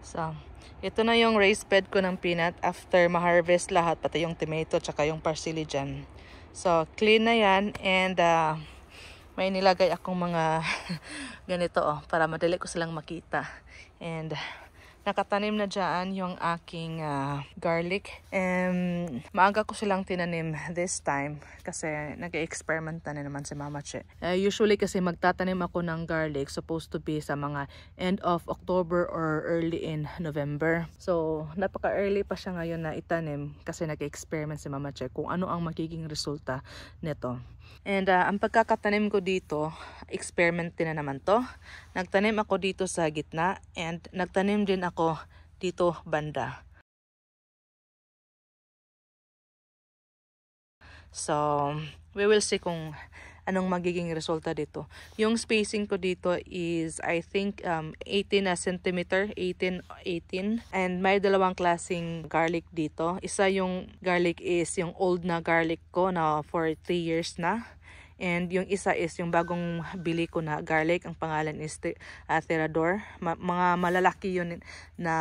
So, ito na yung raised bed ko ng peanut after ma-harvest lahat, pati yung tomato tsaka yung parsley dyan. So, clean na yan and uh, may nilagay akong mga ganito oh, para madali ko silang makita. And nakatanim na dyan yung aking uh, garlic. Um, maaga ko silang tinanim this time kasi nag-experiment na naman si Mama Che. Uh, usually kasi magtatanim ako ng garlic supposed to be sa mga end of October or early in November. So, napaka-early pa siya ngayon na itanim kasi nag-experiment si Mama Che kung ano ang magiging resulta nito. And uh, ang pagkakatanim ko dito, experiment din na naman to. Nagtanim ako dito sa gitna and nagtanim din ako ko dito banda. So, we will see kung anong magiging resulta dito. Yung spacing ko dito is, I think, um, 18 na centimeter, 18, 18. And may dalawang klaseng garlic dito. Isa yung garlic is yung old na garlic ko na for 3 years na. And yung isa is yung bagong bili ko na garlic. Ang pangalan is uh, Therador. Ma mga malalaki yun na,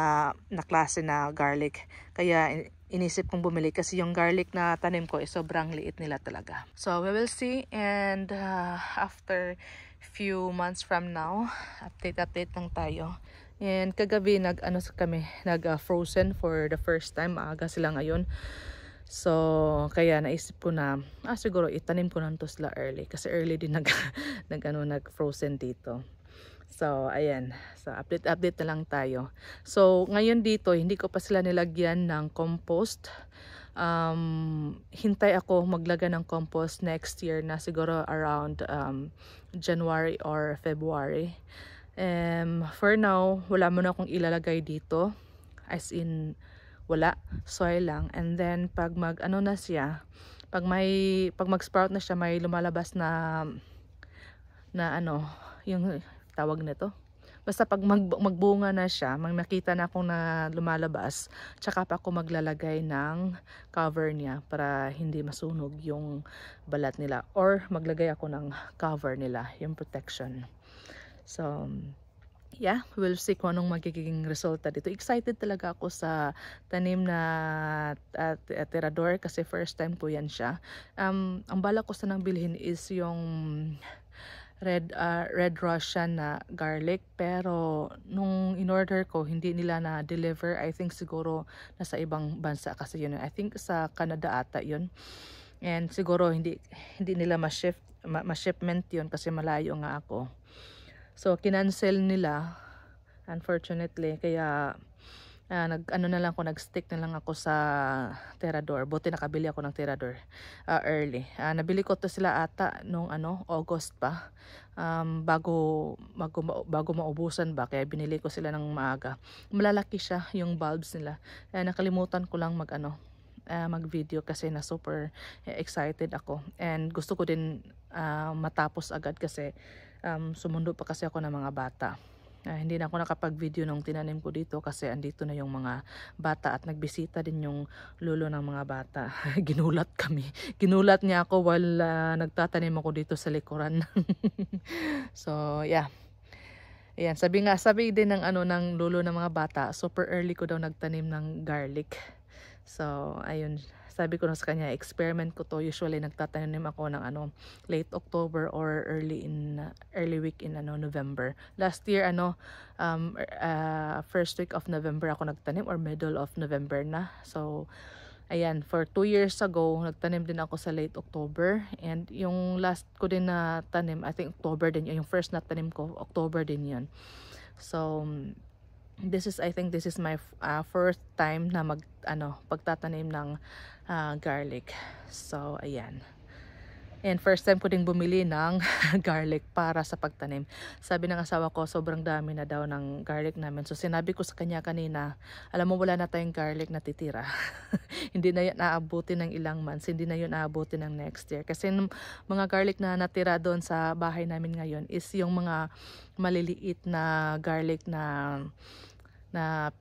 na klase na garlic. Kaya inisip kong bumili kasi yung garlic na tanim ko is sobrang liit nila talaga. So we will see and uh, after few months from now, update-update lang tayo. And kagabi nag-ano kami, nag-frozen uh, for the first time. Aga sila ngayon. So, kaya naisip ko na, ah, siguro itanim ko ng tusla early. Kasi early din nag, nag, ano, nag frozen dito. So, ayan. So, update-update na lang tayo. So, ngayon dito, hindi ko pa sila nilagyan ng compost. Um, hintay ako maglaga ng compost next year na siguro around um, January or February. Um, for now, wala mo na akong ilalagay dito. As in, wala soil lang and then pag mag ano na siya pag may pag mag sprout na siya may lumalabas na na ano yung tawag nito basta pag mag, magbunga na siya may makita na akong na lumalabas tsaka pa ako maglalagay ng cover niya para hindi masunog yung balat nila or maglagay ako ng cover nila yung protection so yeah, we'll see kung anong magiging resulta dito. Excited talaga ako sa tanim na at, at kasi first time ko yan siya. Um, ang balak ko sanang bilhin is yung red uh, red russian na garlic pero nung in order ko hindi nila na deliver I think siguro nasa ibang bansa kasi yun I think sa Canada ata yun and siguro hindi hindi nila ma-shift ma-shipment yun kasi malayo nga ako So, kinancel nila. Unfortunately. Kaya, uh, nag, ano na lang ako, nag-stick na lang ako sa Terador. Buti nakabili ako ng Terador uh, early. Uh, nabili ko to sila ata nung ano, August pa. Um, bago, bago, bago maubusan ba. Kaya binili ko sila ng maaga. Malalaki siya yung bulbs nila. Uh, nakalimutan ko lang mag ano, uh, mag-video kasi na super eh, excited ako. And gusto ko din uh, matapos agad kasi um, sumundo pa kasi ako ng mga bata. Uh, hindi na ako nakapag-video nung tinanim ko dito kasi andito na yung mga bata at nagbisita din yung lolo ng mga bata. Ginulat kami. Ginulat niya ako while uh, nagtatanim ako dito sa likuran. so, yeah. Ayan, sabi nga, sabi din ng ano ng lolo ng mga bata, super early ko daw nagtanim ng garlic. So, ayun, sabi ko na sa kanya, experiment ko to. Usually nagtatanim ako ng ano, late October or early in early week in ano November. Last year ano um uh, first week of November ako nagtanim or middle of November na. So Ayan, for 2 years ago, nagtanim din ako sa late October. And yung last ko din na tanim, I think October din yun. Yung first na tanim ko, October din 'yon. So, this is I think this is my uh, first time na mag ano pagtatanim ng uh, garlic so ayan And first time ko ding bumili ng garlic para sa pagtanim. Sabi ng asawa ko, sobrang dami na daw ng garlic namin. So sinabi ko sa kanya kanina, alam mo wala na tayong garlic na titira. hindi na yun aabuti ng ilang months, hindi na yun aabuti ng next year. Kasi mga garlic na natira doon sa bahay namin ngayon is yung mga maliliit na garlic na na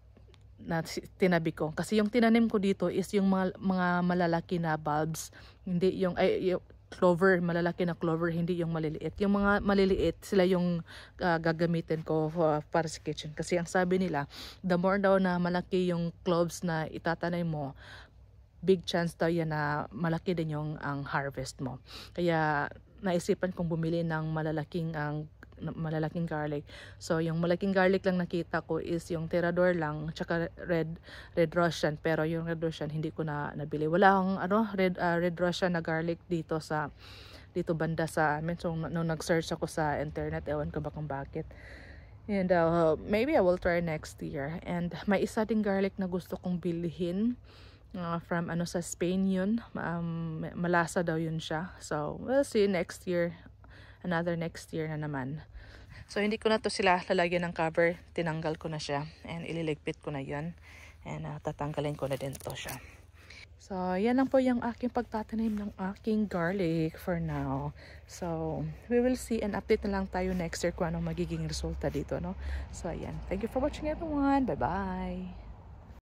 na tinabi ko. Kasi yung tinanim ko dito is yung mga, mga malalaki na bulbs. Hindi yung, ay, yung clover, malalaki na clover, hindi yung maliliit. Yung mga maliliit, sila yung uh, gagamitin ko uh, para sa kitchen. Kasi ang sabi nila, the more daw na malaki yung cloves na itatanay mo, big chance daw yan na malaki din yung ang harvest mo. Kaya naisipan kong bumili ng malalaking ang malalaking garlic. So, yung malaking garlic lang nakita ko is yung tirador lang, tsaka red, red Russian. Pero yung red Russian, hindi ko na nabili. Wala akong ano, red, uh, red Russian na garlic dito sa dito banda sa amin. So, nung nag-search ako sa internet, ewan ko ba bakit. And uh, maybe I will try next year. And may isa ding garlic na gusto kong bilhin uh, from ano sa Spain yun. Um, malasa daw yun siya. So, we'll see next year another next year na naman. So hindi ko na to sila lalagyan ng cover, tinanggal ko na siya and ililigpit ko na 'yon. And uh, tatanggalin ko na din to siya. So yan lang po yung aking pagtatanim ng aking garlic for now. So we will see and update na lang tayo next year kung anong magiging resulta dito, no? So ayan. Thank you for watching everyone. Bye-bye.